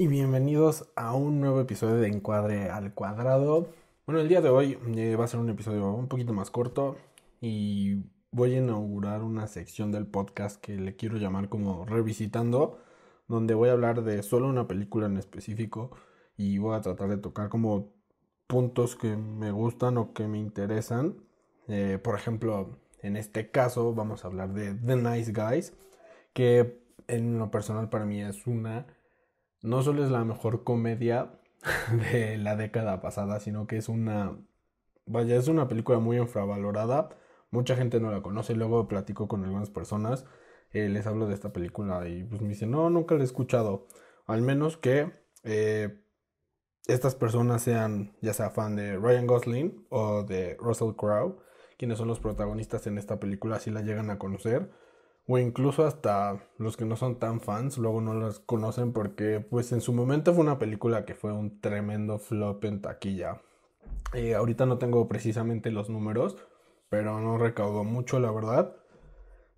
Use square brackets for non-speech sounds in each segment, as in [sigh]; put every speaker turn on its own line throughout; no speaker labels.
y bienvenidos a un nuevo episodio de Encuadre al Cuadrado. Bueno, el día de hoy eh, va a ser un episodio un poquito más corto y voy a inaugurar una sección del podcast que le quiero llamar como Revisitando, donde voy a hablar de solo una película en específico y voy a tratar de tocar como puntos que me gustan o que me interesan. Eh, por ejemplo, en este caso vamos a hablar de The Nice Guys, que en lo personal para mí es una no solo es la mejor comedia [laughs] de la década pasada, sino que es una, vaya, es una película muy infravalorada. Mucha gente no la conoce, luego platico con algunas personas, eh, les hablo de esta película y pues me dicen, no, nunca la he escuchado. Al menos que eh, estas personas sean, ya sea fan de Ryan Gosling o de Russell Crowe, quienes son los protagonistas en esta película, si la llegan a conocer o incluso hasta los que no son tan fans luego no las conocen porque pues en su momento fue una película que fue un tremendo flop en taquilla. Eh, ahorita no tengo precisamente los números, pero no recaudó mucho la verdad.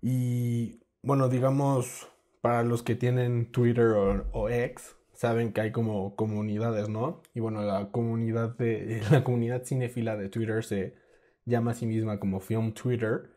Y bueno, digamos, para los que tienen Twitter o, X, saben que hay como comunidades, ¿no? Y bueno, la comunidad de [laughs] la comunidad cinefila de Twitter se llama a sí misma como Film Twitter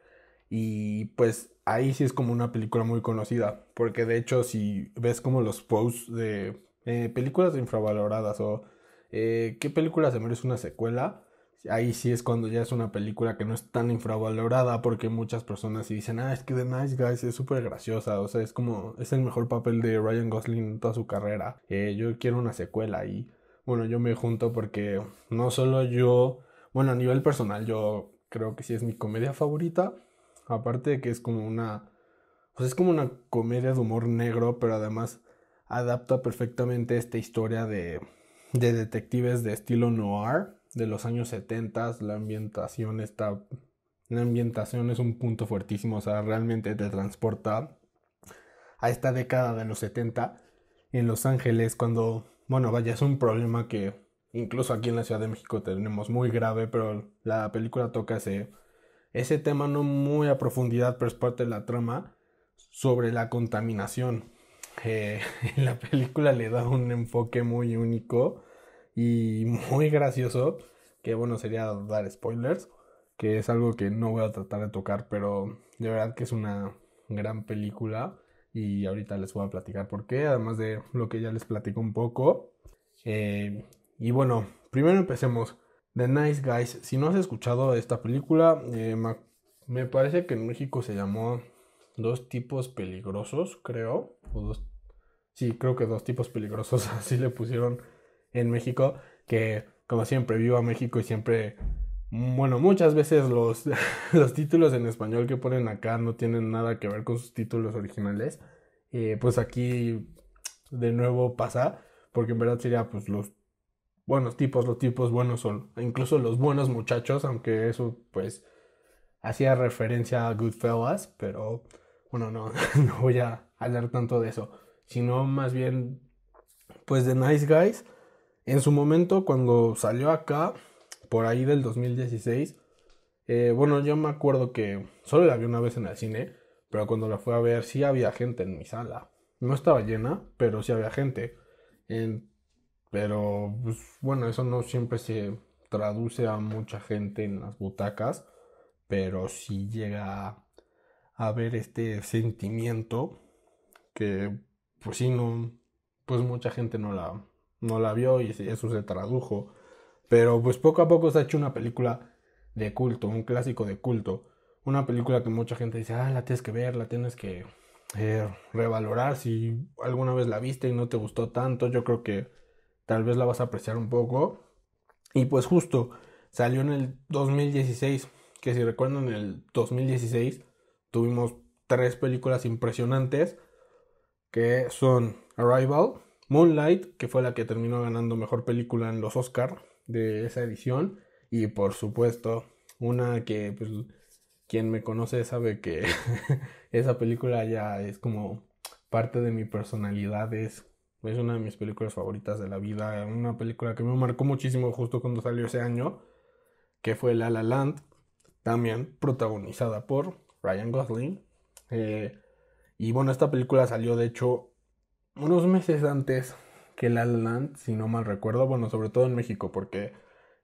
y pues ahí sí es como una película muy conocida, porque de hecho si ves como los posts de eh, películas infravaloradas o eh, qué película se merece una secuela, ahí sí es cuando ya es una película que no es tan infravalorada porque muchas personas sí dicen, ah, es que The Nice Guys es súper graciosa, o sea, es como, es el mejor papel de Ryan Gosling en toda su carrera, eh, yo quiero una secuela y bueno, yo me junto porque no solo yo, bueno, a nivel personal yo creo que sí es mi comedia favorita, Aparte de que es como una. Pues es como una comedia de humor negro, pero además adapta perfectamente esta historia de, de detectives de estilo noir de los años 70. La ambientación está. La ambientación es un punto fuertísimo, o sea, realmente te transporta a esta década de los 70 en Los Ángeles, cuando, bueno, vaya, es un problema que incluso aquí en la Ciudad de México tenemos muy grave, pero la película toca ese ese tema no muy a profundidad, pero es parte de la trama, sobre la contaminación. Eh, [laughs] la película le da un enfoque muy único y muy gracioso, que bueno, sería dar spoilers, que es algo que no voy a tratar de tocar, pero de verdad que es una gran película y ahorita les voy a platicar por qué, además de lo que ya les platico un poco. Eh, y bueno, primero empecemos. The Nice Guys. Si no has escuchado esta película, eh, me parece que en México se llamó Dos tipos peligrosos, creo. O dos... Sí, creo que dos tipos peligrosos, [laughs] así le pusieron en México. Que como siempre vivo a México y siempre... Bueno, muchas veces los, [laughs] los títulos en español que ponen acá no tienen nada que ver con sus títulos originales. Eh, pues aquí de nuevo pasa, porque en verdad sería pues los buenos tipos, los tipos buenos son, incluso los buenos muchachos, aunque eso pues hacía referencia a Goodfellas, pero bueno, [laughs] no, voy a hablar tanto de eso, sino más bien pues de Nice Guys. En su momento cuando salió acá, por ahí del 2016, eh, bueno, yo me acuerdo que solo la vi una vez en el cine, pero cuando la fui a ver sí había gente en mi sala. No estaba llena, pero sí había gente. En pero, pues, bueno, eso no siempre se traduce a mucha gente en las butacas, pero sí llega a haber este sentimiento que, pues sí, no, pues mucha gente no la, no la vio y eso se tradujo. Pero pues poco a poco se ha hecho una película de culto, un clásico de culto. Una película que mucha gente dice, ah, la tienes que ver, la tienes que eh, revalorar. Si alguna vez la viste y no te gustó tanto, yo creo que tal vez la vas a apreciar un poco. Y pues justo salió en el 2016, que si recuerdan en el 2016 tuvimos tres películas impresionantes, que son Arrival, Moonlight, que fue la que terminó ganando mejor película en los Oscar de esa edición, y por supuesto una que pues, quien me conoce sabe que [laughs] esa película ya es como parte de mi personalidad, es es una de mis películas favoritas de la vida, una película que me marcó muchísimo justo cuando salió ese año, que fue La La Land, también protagonizada por Ryan Gosling. Eh, y bueno, esta película salió de hecho unos meses antes que La La Land, si no mal recuerdo, bueno, sobre todo en México, porque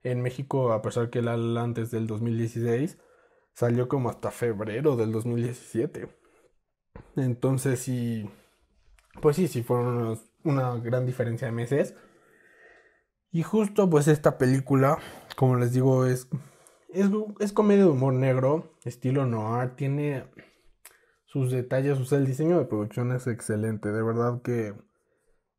en México, a pesar que La La Land es del 2016, salió como hasta febrero del 2017. Entonces sí, pues sí, sí fueron unos una gran diferencia de meses. Y justo pues esta película, como les digo, es, es, comedia de humor negro, estilo noir, tiene sus detalles, o sea, el diseño de producción es excelente, de verdad que,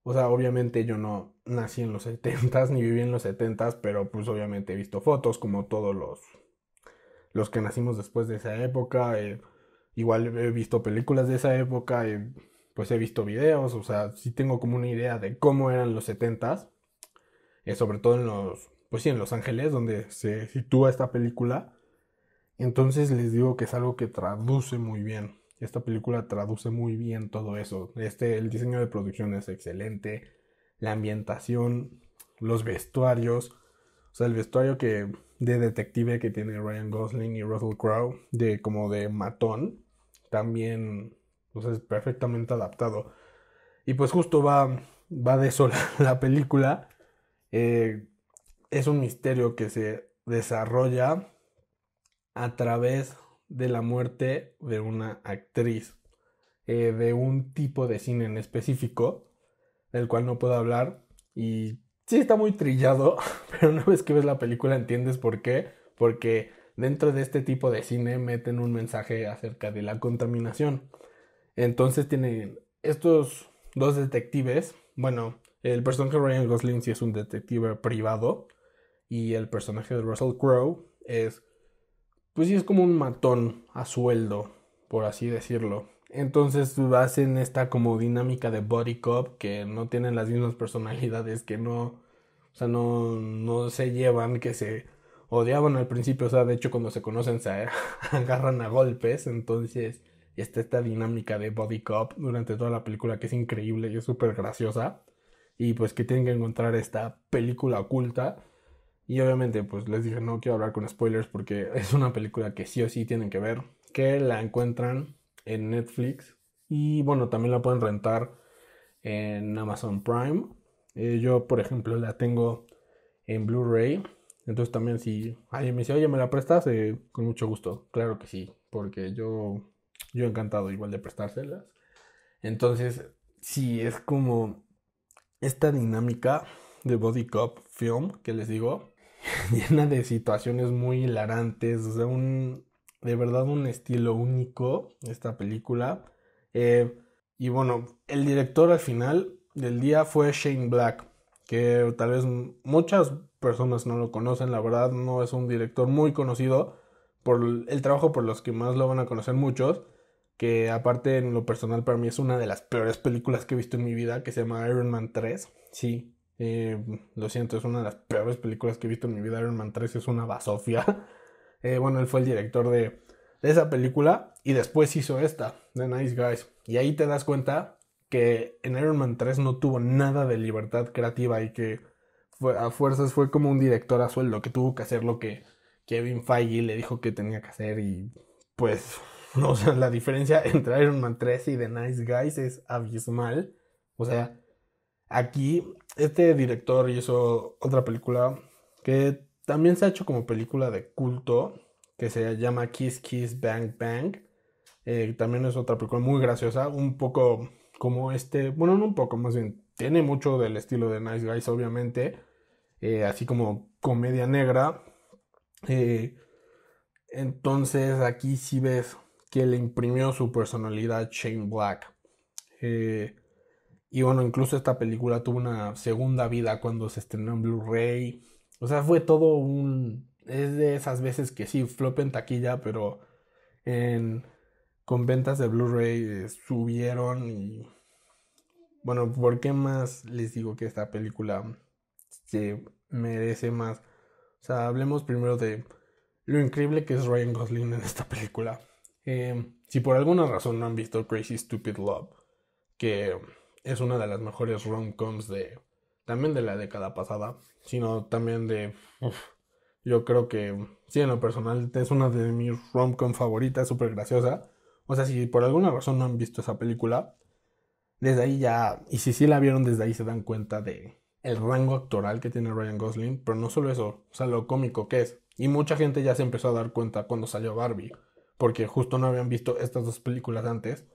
o sea, obviamente yo no nací en los 70s ni viví en los 70s, pero pues obviamente he visto fotos como todos los, los que nacimos después de esa época, eh, igual he visto películas de esa época. Eh, pues he visto videos, o sea, sí tengo como una idea de cómo eran los 70s, eh, sobre todo en los, pues sí, en Los Ángeles, donde se sitúa esta película. Entonces les digo que es algo que traduce muy bien. Esta película traduce muy bien todo eso. Este, el diseño de producción es excelente, la ambientación, los vestuarios, o sea, el vestuario que de detective que tiene Ryan Gosling y Russell Crowe, de como de matón, también entonces, perfectamente adaptado. Y pues justo va, va de eso [laughs] la, película. Eh, es un misterio que se desarrolla a través de la muerte de una actriz, eh, de un tipo de cine en específico, del cual no puedo hablar. Y sí está muy trillado, [laughs] pero una vez que ves la película entiendes por qué. Porque dentro de este tipo de cine meten un mensaje acerca de la contaminación. Entonces tienen estos dos detectives. Bueno, el personaje de Ryan Gosling sí es un detective privado. Y el personaje de Russell Crowe es. Pues sí, es como un matón a sueldo, por así decirlo. Entonces hacen esta como dinámica de body cop que no tienen las mismas personalidades, que no. O sea, no, no se llevan, que se odiaban al principio. O sea, de hecho, cuando se conocen se [laughs] agarran a golpes. Entonces está esta dinámica de body cop durante toda la película que es increíble y es súper graciosa. Y pues que tienen que encontrar esta película oculta. Y obviamente pues les dije no quiero hablar con spoilers porque es una película que sí o sí tienen que ver. Que la encuentran en Netflix. Y bueno, también la pueden rentar en Amazon Prime. Eh, yo por ejemplo la tengo en Blu-ray. Entonces también si alguien me dice, oye, ¿me la prestas? Eh, con mucho gusto. Claro que sí. Porque yo yo encantado igual de prestárselas. Entonces, sí, es como esta dinámica de Body Cop Film que les digo, [laughs] llena de situaciones muy hilarantes, un, de verdad un estilo único esta película. Eh, y bueno, el director al final del día fue Shane Black, que tal vez muchas personas no lo conocen, la verdad no es un director muy conocido, por el trabajo por los que más lo van a conocer muchos, que aparte en lo personal para mí es una de las peores películas que he visto en mi vida, que se llama Iron Man 3. Sí, eh, lo siento, es una de las peores películas que he visto en mi vida. Iron Man 3 es una basofia. [laughs] Eh, bueno, él fue el director de, esa película y después hizo esta, The Nice Guys. Y ahí te das cuenta que en Iron Man 3 no tuvo nada de libertad creativa y que a fuerzas fue como un director a sueldo que tuvo que hacer lo que Kevin Feige le dijo que tenía que hacer y pues [laughs] O sea, la diferencia entre Iron Man 3 y The Nice Guys es abismal. O sea, aquí este director hizo otra película que también se ha hecho como película de culto, que se llama Kiss Kiss Bang Bang. Eh, también es otra película muy graciosa, un poco como este, bueno, no un poco, más bien, tiene mucho del estilo de Nice Guys, obviamente, eh, así como comedia negra. Eh, entonces aquí sí ves que le imprimió su personalidad Shane Black. Eh, y bueno, incluso esta película tuvo una segunda vida cuando se estrenó en Blu-ray. O sea, fue todo un... Es de esas veces que sí, flop en taquilla, pero en... con ventas de Blu-ray eh, subieron y... Bueno, ¿por qué más les digo que esta película se merece más? O sea, hablemos primero de lo increíble que es Ryan Gosling en esta película. Em, si por alguna razón no han visto Crazy Stupid Love, que es una de las mejores rom-coms de. también de la década pasada, sino también de. yo creo que, sí, en lo personal, es una de mis rom-com favoritas, súper graciosa. O sea, si por alguna razón no han visto esa película, desde ahí ya. Y si sí la vieron, desde ahí se dan cuenta de el rango actoral que tiene Ryan Gosling, pero no solo eso, o sea, lo cómico que es. Y mucha gente ya se empezó a dar cuenta cuando salió Barbie porque justo no habían visto estas dos películas antes,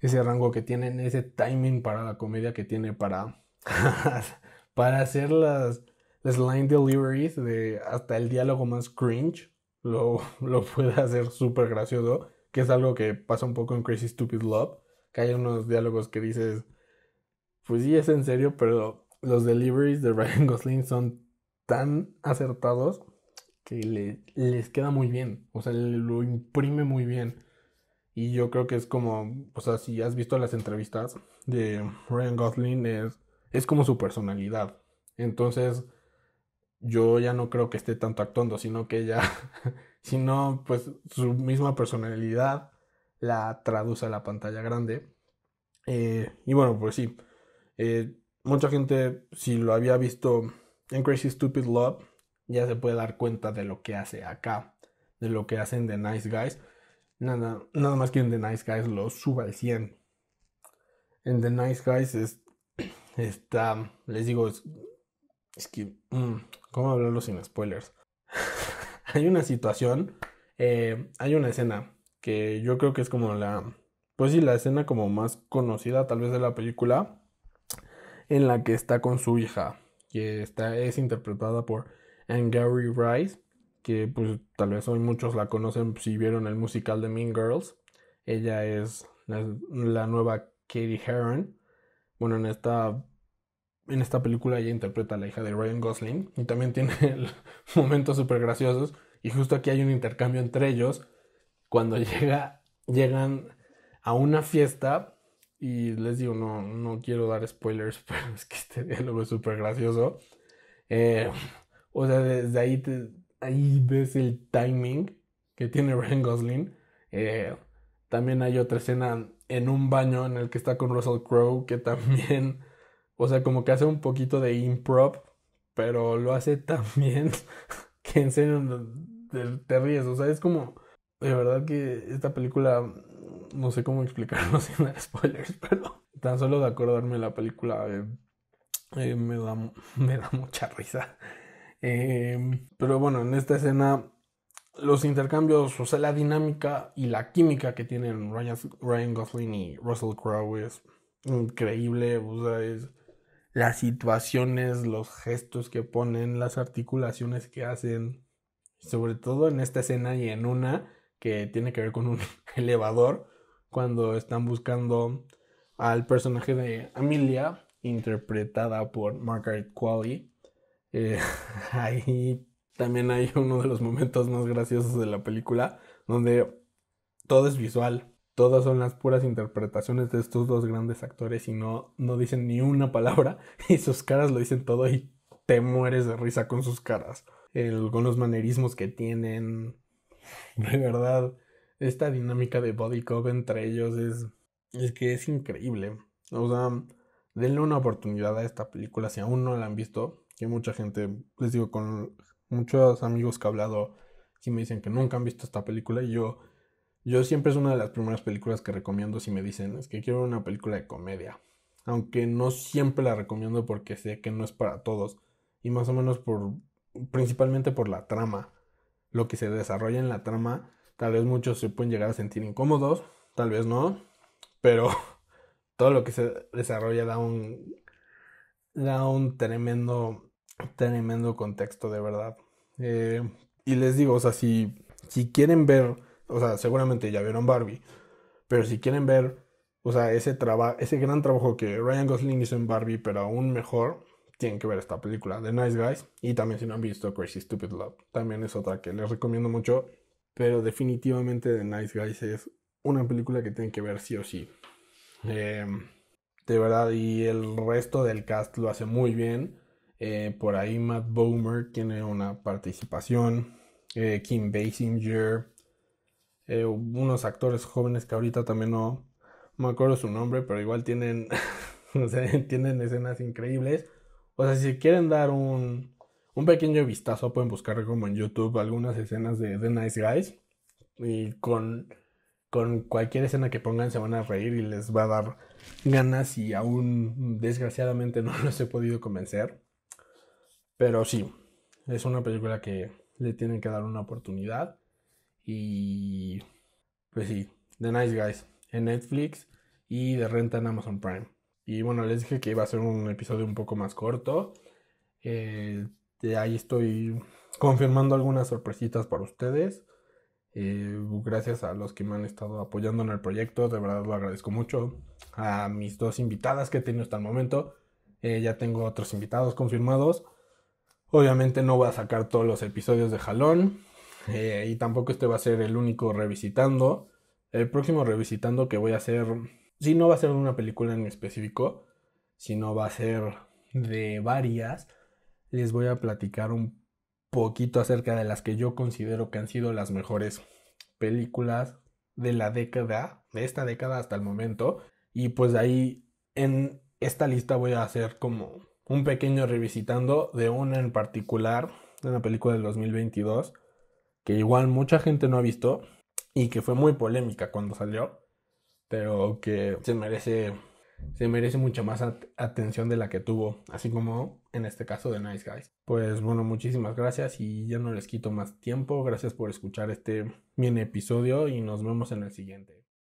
ese rango que tienen, ese timing para la comedia que tiene para, [laughs] para hacer las, slime line deliveries de hasta el diálogo más cringe, lo, [laughs] lo puede hacer súper gracioso, que es algo que pasa un poco en Crazy Stupid Love, que hay unos diálogos que dices, pues sí, es en serio, pero los deliveries de [laughs] Ryan Gosling son tan acertados le, les queda muy bien, o sea, lo imprime muy bien. Y yo creo que es como, o sea, si has visto las entrevistas de Ryan Gosling, es, es como su personalidad. Entonces, yo ya no creo que esté tanto actuando, sino que ya, [laughs] sino pues su misma personalidad la traduce a la pantalla grande. Eh, y bueno, pues sí, eh, mucha gente, si lo había visto en Crazy Stupid Love, ya se puede dar cuenta de lo que hace acá, de lo que hacen The Nice Guys. Nada, nada más que en The Nice Guys lo suba al 100. En The Nice Guys [clears throat] está, les digo, es, que, mm, ¿cómo hablarlo sin spoilers? [laughs] hay una situación, eh, hay una escena que yo creo que es como la, pues sí, la escena como más conocida tal vez de la película, en la que está con su hija, que está, es interpretada por and Gary Rice, que pues tal vez hoy muchos la conocen si vieron el musical de Mean Girls. Ella es la, nueva Katie Heron. Bueno, en esta, en esta película ella interpreta a la hija de Ryan Gosling y también [laughs] tiene [laughs] momentos súper graciosos. Y justo aquí hay un intercambio entre ellos cuando llega, llegan a una fiesta y les digo, no, no quiero dar spoilers, [laughs] pero es que este diálogo es súper gracioso. Eh, o sea, desde ahí, ahí ves el timing que tiene [laughs] Ryan Gosling. Eh, también hay otra escena en un baño en el que está con Russell Crowe, que también, [laughs] o sea, como que hace un poquito de improv, pero lo hace [laughs] tan que en serio te, ríes. O sea, es como, de verdad que esta película, no sé cómo explicarlo sin dar spoilers, pero tan solo de acordarme la película eh, eh, me, da, me da mucha risa. Em, pero bueno, en esta escena los intercambios, o sea, la dinámica y la química que tienen Ryan, Gosling y Russell Crowe es increíble, o sea, las situaciones, los gestos que ponen, las articulaciones que hacen, sobre todo en esta escena y en una que tiene que ver con un [laughs] elevador, cuando están buscando al personaje de Amelia, interpretada por Margaret Qualley, eh, [laughs] ahí también hay uno de los momentos más graciosos de la película, donde todo es visual, todas son las puras interpretaciones de estos dos grandes actores y no, no dicen ni una palabra [laughs] y sus caras lo dicen todo y te mueres de risa con sus caras, con los manerismos que tienen. [laughs] De verdad, esta dinámica de body cop entre ellos es, es que es increíble. O sea, denle una oportunidad a esta película si aún no la han visto mucha gente, les digo, con muchos amigos que he hablado, si me dicen que nunca han visto esta película y yo, yo siempre es una de las primeras películas que recomiendo si me dicen, es que quiero una película de comedia. Aunque no siempre la recomiendo porque sé que no es para todos. Y más o menos por, principalmente por la trama. Lo que se desarrolla en la trama, tal vez muchos se pueden llegar a sentir incómodos, tal vez no, pero [laughs] todo lo que se desarrolla da un, da un tremendo tremendo contexto, de verdad. Eh, y les digo, o sea, si, si quieren ver, o sea, seguramente ya vieron Barbie, pero si quieren ver, o sea, ese, trabajo ese gran trabajo que Ryan Gosling hizo en Barbie, pero aún mejor, tienen que ver esta película, The Nice Guys, y también si no han visto Crazy Stupid Love, también es otra que les recomiendo mucho, pero definitivamente The Nice Guys es una película que tienen que ver sí o sí. Em, de verdad, y el resto del cast lo hace muy bien. Eh, por ahí Matt Bomer tiene una participación. Eh, Kim Basinger. Eh, unos actores jóvenes que ahorita también no, me acuerdo su nombre, pero igual tienen, [laughs] tienen escenas increíbles. O sea, si quieren dar un, pequeño vistazo, pueden buscar como en YouTube algunas escenas de The Nice Guys. Y con, con cualquier escena que pongan se van a reír y les va a dar ganas y aún desgraciadamente [laughs] no los he podido convencer. Pero sí, es una película que le tienen que dar una oportunidad. Y pues sí, The Nice Guys en Netflix y de renta en Amazon Prime. Y bueno, les dije que iba a ser un episodio un poco más corto. Eh, de ahí estoy confirmando algunas sorpresitas para ustedes. Eh, gracias a los que me han estado apoyando en el proyecto, de verdad lo agradezco mucho. A mis dos invitadas que he tenido hasta el momento, eh, ya tengo otros invitados confirmados. Obviamente no voy a sacar todos los episodios de jalón eh, y tampoco este va a ser el único revisitando. El próximo revisitando que voy a hacer, si no va a ser de una película en específico, sino va a ser de varias. Les voy a platicar un poquito acerca de las que yo considero que han sido las mejores películas de la década, de esta década hasta el momento. Y pues ahí en esta lista voy a hacer como un pequeño revisitando de una en particular, de una película del 2022, que igual mucha gente no ha visto y que fue muy polémica cuando salió, pero que se merece, se merece mucha más atención de la que tuvo, así como en este caso de Nice Guys. Pues bueno, muchísimas gracias y ya no les quito más tiempo, gracias por escuchar este mini episodio y nos vemos en el siguiente.